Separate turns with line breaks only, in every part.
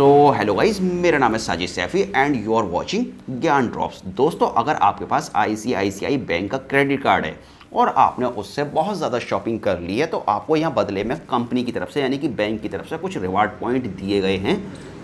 so hello guys मेरा नाम है Sajid Saifi and you are watching Gyan Drops दोस्तों अगर आपके पास आईसीआईसीआई बैंक का क्रेडिट कार्ड है और आपने उससे बहुत ज़्यादा शॉपिंग कर ली है तो आपको यहाँ बदले में कंपनी की तरफ से यानी कि बैंक की तरफ से कुछ रिवार्ड पॉइंट दिए गए हैं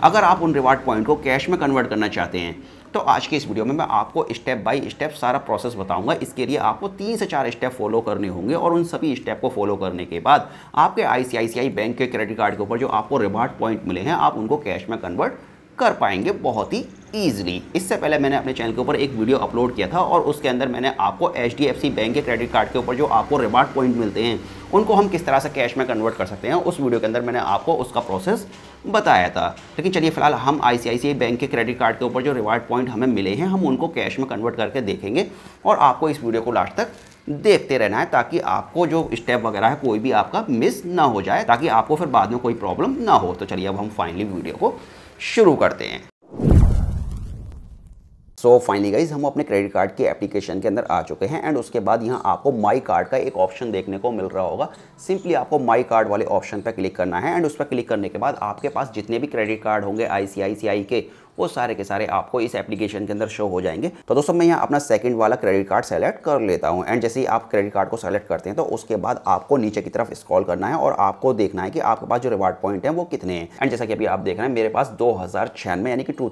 अगर आप उन रिवार्ड पॉइंट को कैश में कन्वर्ट करना चाहते हैं तो आज के इस वीडियो में मैं आपको स्टेप बाय स्टेप सारा प्रोसेस बताऊंगा इसके लिए आपको तीन से चार स्टेप फॉलो करने होंगे और उन सभी स्टेप को फॉलो करने के बाद आपके आई बैंक के क्रेडिट कार्ड के ऊपर जो आपको रिवार्ड पॉइंट मिले हैं आप उनको कैश में कन्वर्ट कर पाएंगे बहुत ही ईजिली इससे पहले मैंने अपने चैनल के ऊपर एक वीडियो अपलोड किया था और उसके अंदर मैंने आपको एच बैंक के क्रेडिट कार्ड के ऊपर जो आपको रिवार्ड पॉइंट मिलते हैं उनको हम किस तरह से कैश में कन्वर्ट कर सकते हैं उस वीडियो के अंदर मैंने आपको उसका प्रोसेस बताया था लेकिन चलिए फिलहाल हम आई बैंक के क्रेडिट कार्ड के ऊपर जो रिवार्ड पॉइंट हमें मिले हैं हम उनको कैश में कन्वर्ट करके देखेंगे और आपको इस वीडियो को लास्ट तक देखते रहना है ताकि आपको जो स्टेप वगैरह है कोई भी आपका मिस ना हो जाए ताकि आपको फिर बाद में कोई प्रॉब्लम ना हो तो चलिए अब हम फाइनली वीडियो को शुरू करते हैं सो फाइनली गाइज हम अपने क्रेडिट कार्ड के एप्लीकेशन के अंदर आ चुके हैं एंड उसके बाद यहाँ आपको माई कार्ड का एक ऑप्शन देखने को मिल रहा होगा सिंपली आपको माई कार्ड वाले ऑप्शन पर क्लिक करना है एंड उस पर क्लिक करने के बाद आपके पास जितने भी क्रेडिट कार्ड होंगे आई के वो सारे के सारे आपको इस एप्लीकेशन के अंदर शो हो जाएंगे तो दोस्तों मैं यहाँ अपना सेकंड वाला क्रेडिट कार्ड सेलेक्ट कर लेता हूँ एंड जैसे ही आप क्रेडिट कार्ड को सेलेक्ट करते हैं तो उसके बाद आपको नीचे की तरफ स्कॉल करना है और आपको देखना है कि आपके पास जो रिवार्ड पॉइंट है वो कितने हैं एंड जैसा कि अभी आप देख रहे हैं मेरे पास दो यानी कि टू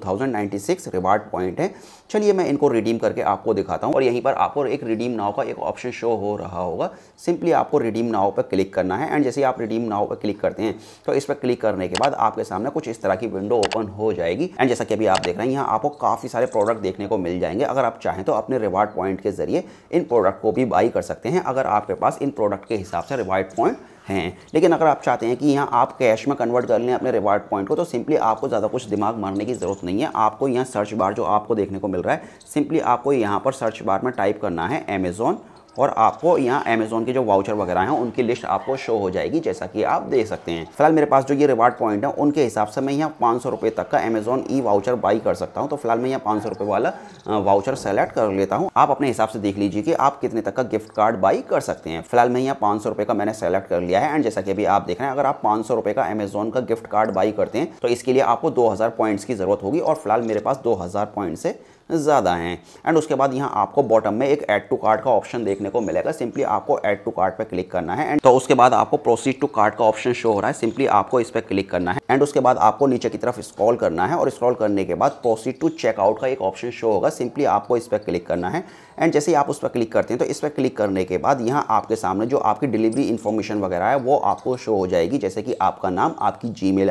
रिवार्ड पॉइंट है चलिए मैं इनको रिडीम करके आपको दिखाता हूँ और यहीं पर आपको एक रिडीम नाव का एक ऑप्शन शो हो रहा होगा सिंपली आपको रिडीम नाव पर क्लिक करना है एंड जैसे आप रिडीम नाव पर क्लिक करते हैं तो इस पर क्लिक करने के बाद आपके सामने कुछ इस तरह की विंडो ओपन हो जाएगी एंड जैसा कि भी आप देख रहे हैं यहाँ आपको काफ़ी सारे प्रोडक्ट देखने को मिल जाएंगे अगर आप चाहें तो अपने रिवार्ड पॉइंट के ज़रिए इन प्रोडक्ट को भी बाई कर सकते हैं अगर आपके पास इन प्रोडक्ट के हिसाब से रिवार्ड पॉइंट हैं लेकिन अगर आप चाहते हैं कि यहाँ आप कैश में कन्वर्ट कर लें अपने रिवार्ड पॉइंट को तो सिंपली आपको ज़्यादा कुछ दिमाग मारने की ज़रूरत नहीं है आपको यहाँ सर्च बार जो आपको देखने को मिल रहा है सिंपली आपको यहाँ पर सर्च बार में टाइप करना है अमेज़ॉन और आपको यहाँ अमेजोन के जो वाउचर वगैरह हैं उनकी लिस्ट आपको शो हो जाएगी जैसा कि आप देख सकते हैं फिलहाल मेरे पास जो ये रिवार्ड पॉइंट है उनके हिसाब से मैं यहाँ पाँच सौ रुपये तक का अमेजोन ई वाउचर बाई कर सकता हूँ तो फिलहाल मैं यहाँ पाँच सौ रुपये वाला वाउचर सेलेक्ट कर लेता हूँ आप अपने हिसाब से देख लीजिए कि आप कितने तक का गिफ्ट कार्ड बाई कर सकते हैं फिलहाल मैं यहाँ पाँच सौ रुपये का मैंने सेलेक्ट कर लिया है एंड जैसा कि अभी आप देख रहे हैं अगर आप पाँच सौ रुपये का अमेजोन का गिफ्ट कार्ड बाई करते हैं तो इसके लिए आपको दो हज़ार पॉइंट्स की ज़रूरत होगी और फिलहाल मेरे पास दो हज़ार पॉइंट से ज़्यादा हैं एंड उसके बाद यहाँ आपको बॉटम में एक ऐड टू कार्ड का ऑप्शन देखने को मिलेगा सिंपली आपको ऐड टू कार्ड पर क्लिक करना है एंड तो उसके बाद आपको प्रोसीड टू कार्ड का ऑप्शन शो हो रहा है सिंपली आपको इस पर क्लिक करना है एंड उसके बाद आपको नीचे की तरफ स्क्रॉल करना है और स्क्रॉल करने के बाद प्रोसीड टू चेकआउट का एक ऑप्शन शो होगा सिंपली आपको इस पर क्लिक करना है एंड जैसे ही आप उस पर क्लिक करते हैं तो इस पर क्लिक करने के बाद यहाँ आपके सामने जो आपकी डिलीवरी इन्फॉर्मेशन वगैरह है वो आपको शो हो जाएगी जैसे कि आपका नाम आपकी जी मेल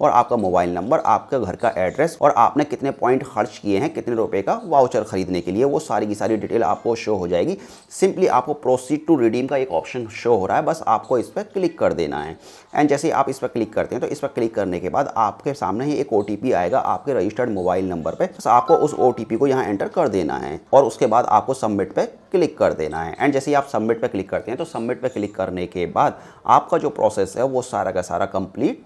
और आपका मोबाइल नंबर आपका घर का एड्रेस और आपने कितने पॉइंट खर्च किए हैं कितने रुपये का वाउचर खरीदने के लिए वो सारी की सारी डिटेल आपको शो हो जाएगी सिंपली आपको प्रोसीड टू रिडीम का एक ऑप्शन शो हो रहा है बस आपको इस पर क्लिक कर देना है एंड जैसे ही आप इस पर क्लिक करते हैं तो इस पर क्लिक करने के बाद आपके सामने ही एक ओ आएगा आपके रजिस्टर्ड मोबाइल नंबर पर बस आपको उस ओ को यहाँ एंटर कर देना है और उसके बाद आप आपको सबमिट पे क्लिक कर देना है एंड जैसे ही आप सबमिट पे क्लिक करते हैं तो सबमिट पे क्लिक करने के बाद आपका जो प्रोसेस है वो सारा का सारा कंप्लीट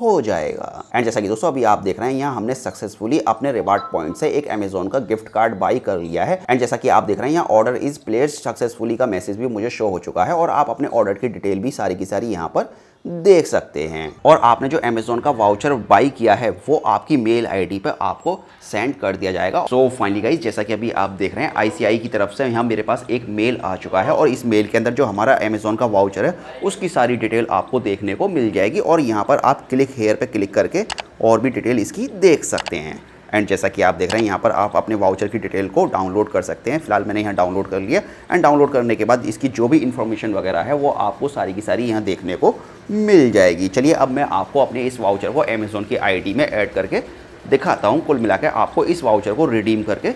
हो जाएगा एंड जैसा कि दोस्तों अभी आप देख रहे हैं यहाँ हमने सक्सेसफुली अपने रिवार्ड पॉइंट से एक अमेजोन का गिफ्ट कार्ड बाई कर लिया है एंड जैसा कि आप देख रहे हैं यहाँ ऑर्डर इज प्लेस सक्सेसफुली का मैसेज भी मुझे शो हो चुका है और आप अपने ऑर्डर की डिटेल भी सारी की सारी यहाँ पर देख सकते हैं और आपने जो अमेजोन का वाउचर बाई किया है वो आपकी मेल आईडी पर आपको सेंड कर दिया जाएगा सो फाइनली गाइज जैसा कि अभी आप देख रहे हैं आईसीआई की तरफ से यहाँ मेरे पास एक मेल आ चुका है और इस मेल के अंदर जो हमारा अमेजोन का वाउचर है उसकी सारी डिटेल आपको देखने को मिल जाएगी और यहाँ पर आप क्लिक हेयर पर क्लिक करके और भी डिटेल इसकी देख सकते हैं एंड जैसा कि आप देख रहे हैं यहाँ पर आप अपने वाउचर की डिटेल को डाउनलोड कर सकते हैं फिलहाल मैंने यहाँ डाउनलोड कर लिया एंड डाउनलोड करने के बाद इसकी जो भी इन्फॉर्मेशन वगैरह है वो आपको सारी की सारी यहाँ देखने को मिल जाएगी चलिए अब मैं आपको अपने इस वाउचर को अमेज़ोन की आई में ऐड करके दिखाता हूँ कुल मिला आपको इस वाउचर को रिडीम करके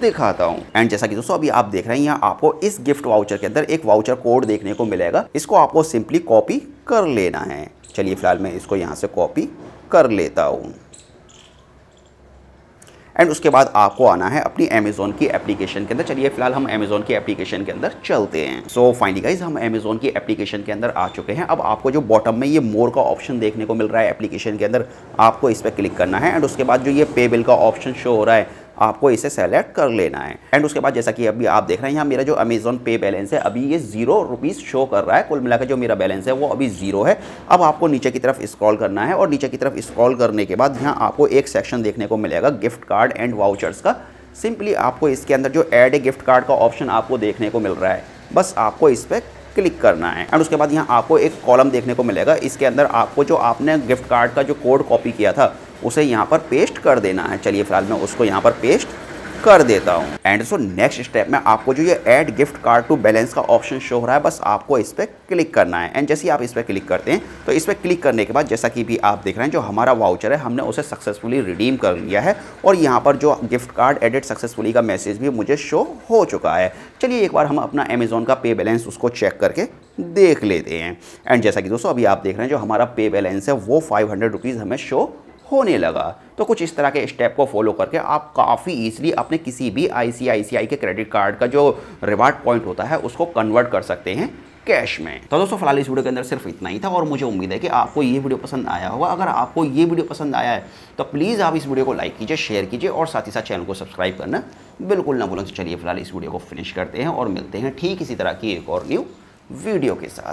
दिखाता हूँ एंड जैसा कि दोस्तों अभी आप देख रहे हैं यहाँ आपको इस गिफ्ट वाउचर के अंदर एक वाउचर कोड देखने को मिलेगा इसको आपको सिंपली कॉपी कर लेना है चलिए फिलहाल मैं इसको यहाँ से कॉपी कर लेता हूँ एंड उसके बाद आपको आना है अपनी अमेजोन की एप्लीकेशन के अंदर चलिए फिलहाल हम अमेजोन की एप्लीकेशन के अंदर चलते हैं सो फाइनली गाइज हम अमेजोन की एप्लीकेशन के अंदर आ चुके हैं अब आपको जो बॉटम में ये मोर का ऑप्शन देखने को मिल रहा है एप्लीकेशन के अंदर आपको इस पर क्लिक करना है एंड उसके बाद जो ये पे बिल का ऑप्शन शो हो रहा है आपको इसे सेलेक्ट कर लेना है एंड उसके बाद जैसा कि अभी आप देख रहे हैं यहाँ मेरा जो अमेजोन पे बैलेंस है अभी ये जीरो रुपीज़ शो कर रहा है कुल मिलाकर जो मेरा बैलेंस है वो अभी जीरो है अब आपको नीचे की तरफ स्क्रॉल करना है और नीचे की तरफ स्क्रॉल करने के बाद यहाँ आपको एक सेक्शन देखने को मिलेगा गिफ्ट कार्ड एंड वाउचर्स का सिंपली आपको इसके अंदर जो एड ए गिफ्ट कार्ड का ऑप्शन आपको देखने को मिल रहा है बस आपको इस पर क्लिक करना है एंड उसके बाद यहाँ आपको एक कॉलम देखने को मिलेगा इसके अंदर आपको जो आपने गिफ्ट कार्ड का जो कोड कॉपी किया था उसे यहाँ पर पेस्ट कर देना है चलिए फिलहाल मैं उसको यहाँ पर पेस्ट कर देता हूँ एंड सो नेक्स्ट स्टेप में आपको जो ये add gift card to balance का ऑप्शन शो हो रहा है बस आपको इस पर क्लिक करना है एंड जैसे आप इस पर क्लिक करते हैं तो इस पर क्लिक करने के बाद जैसा कि भी आप देख रहे हैं जो हमारा वाउचर है हमने उसे सक्सेसफुली रिडीम कर लिया है और यहाँ पर जो गिफ्ट कार्ड एडिट सक्सेसफुली का मैसेज भी मुझे शो हो चुका है चलिए एक बार हम अपना अमेज़ोन का पे बैलेंस उसको चेक करके देख लेते हैं एंड जैसा कि दोस्तों अभी आप देख रहे हैं जो हमारा पे बैलेंस है वो फाइव हंड्रेड रुपीज़ हमें शो होने लगा तो कुछ इस तरह के स्टेप को फॉलो करके आप काफ़ी ईजिली अपने किसी भी आई के क्रेडिट कार्ड का जो रिवार्ड पॉइंट होता है उसको कन्वर्ट कर सकते हैं कैश में तो दोस्तों फिलहाल इस वीडियो के अंदर सिर्फ इतना ही था और मुझे उम्मीद है कि आपको ये वीडियो पसंद आया होगा अगर आपको ये वीडियो पसंद आया है तो प्लीज़ आप इस वीडियो को लाइक कीजिए शेयर कीजिए और साथ ही साथ चैनल को सब्सक्राइब करना बिल्कुल ना भूलें तो चलिए फिलहाल इस वीडियो को फिनिश करते हैं और मिलते हैं ठीक इसी तरह की एक और न्यू वीडियो के साथ